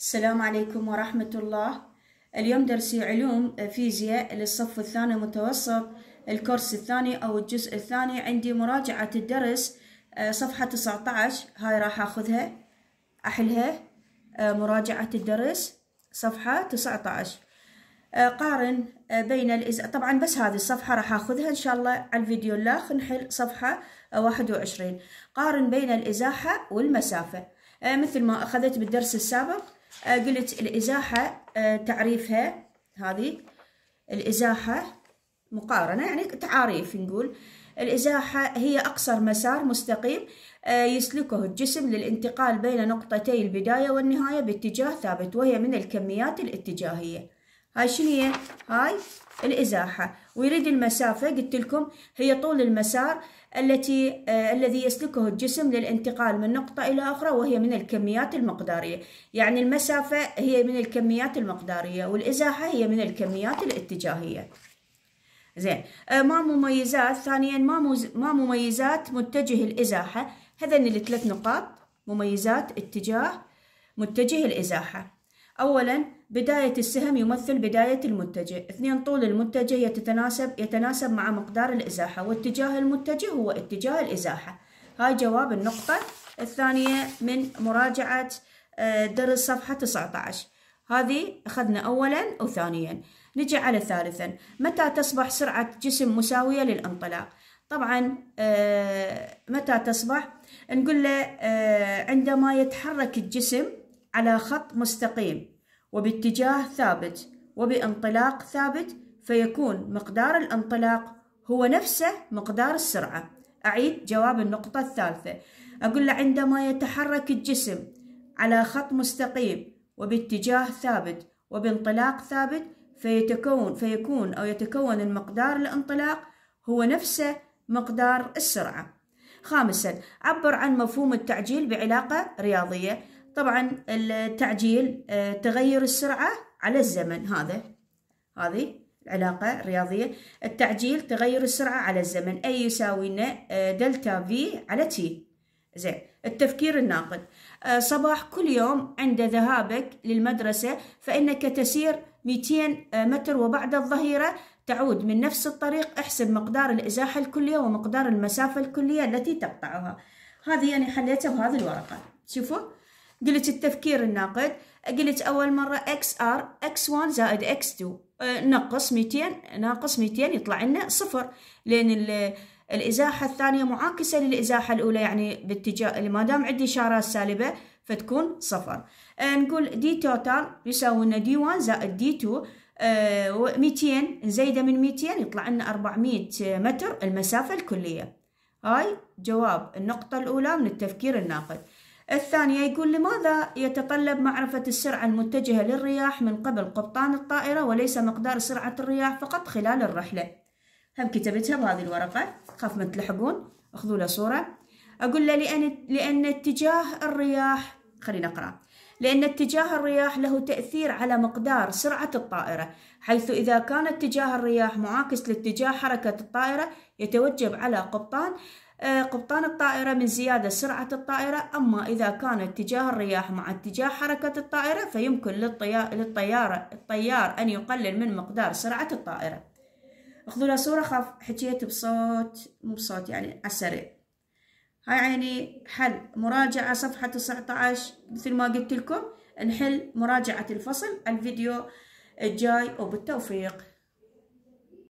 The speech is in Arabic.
السلام عليكم ورحمة الله اليوم درسي علوم آه، فيزياء للصف الثاني المتوسط الكورس الثاني أو الجزء الثاني عندي مراجعة الدرس آه، صفحة 19 هاي راح أخذها أحلها آه، مراجعة الدرس صفحة 19 قارن بين الإز... طبعا بس هذه الصفحة راح أخذها إن شاء الله على الفيديو الآخر نحل صفحة 21 قارن بين الإزاحة والمسافة مثل ما أخذت بالدرس السابق آه، قلت الإزاحة آه، تعريفها هذه الإزاحة مقارنة يعني تعاريف نقول الإزاحة هي أقصر مسار مستقيم آه، يسلكه الجسم للانتقال بين نقطتي البداية والنهاية باتجاه ثابت وهي من الكميات الاتجاهية هاي شنو هي هاي الازاحه ويريد المسافه قلت لكم هي طول المسار التي آه الذي يسلكه الجسم للانتقال من نقطه الى اخرى وهي من الكميات المقداريه يعني المسافه هي من الكميات المقداريه والازاحه هي من الكميات الاتجاهيه زين آه ما مميزات ثانيا ما ما مميزات متجه الازاحه هذن الثلاث نقاط مميزات اتجاه متجه الازاحه أولا بداية السهم يمثل بداية المتجه اثنين طول المتجه يتناسب يتناسب مع مقدار الإزاحة واتجاه المتجه هو اتجاه الإزاحة هاي جواب النقطة الثانية من مراجعة آه، درس صفحة 19 هذه أخذنا أولا وثانيا نجي على ثالثا متى تصبح سرعة جسم مساوية للانطلاق طبعا آه، متى تصبح نقول له آه، عندما يتحرك الجسم على خط مستقيم وباتجاه ثابت وبانطلاق ثابت فيكون مقدار الانطلاق هو نفسه مقدار السرعة أعيد جواب النقطة الثالثة أقول له عندما يتحرك الجسم على خط مستقيم وباتجاه ثابت وبانطلاق ثابت فيتكون فيكون أو يتكون المقدار الانطلاق هو نفسه مقدار السرعة خامسا عبر عن مفهوم التعجيل بعلاقة رياضية طبعا التعجيل آه، تغير السرعة على الزمن هذا هذه العلاقة الرياضية التعجيل تغير السرعة على الزمن أي يساوي لنا آه، دلتا في على تي زين التفكير الناقد آه، صباح كل يوم عند ذهابك للمدرسة فإنك تسير 200 متر وبعد الظهيرة تعود من نفس الطريق احسب مقدار الإزاحة الكلية ومقدار المسافة الكلية التي تقطعها هذه يعني حليتها بهذه الورقة شوفوا قلت التفكير الناقد قلت أول مرة اكس ار اكس 1 زائد اكس أه، 2 نقص 200 ناقص 200 يطلع لنا صفر لأن الإزاحة الثانية معاكسة للإزاحة الأولى يعني باتجاه ما دام عندي إشارات سالبة فتكون صفر أه، نقول دي توتال يساوي لنا دي 1 زائد دي 2 200 زايدة من 200 يطلع لنا 400 متر المسافة الكلية هاي جواب النقطة الأولى من التفكير الناقد الثانية يقول لماذا يتطلب معرفة السرعة المتجهة للرياح من قبل قبطان الطائرة وليس مقدار سرعة الرياح فقط خلال الرحلة هم كتبتها بهذه الورقة خاف ما تلحقون اخذوا له صورة أقول له لأن, لأن اتجاه الرياح خلينا نقرأ لأن اتجاه الرياح له تأثير على مقدار سرعة الطائرة حيث إذا كان اتجاه الرياح معاكس لاتجاه حركة الطائرة يتوجب على قبطان آه، قبطان الطائرة من زيادة سرعة الطائرة أما إذا كان اتجاه الرياح مع اتجاه حركة الطائرة فيمكن للطيارة الطيار أن يقلل من مقدار سرعة الطائرة أخذوا لها صورة خاف حكيت بصوت مو بصوت يعني على هاي عيني حل مراجعة صفحة 19 مثل ما قلت لكم نحل مراجعة الفصل الفيديو الجاي وبالتوفيق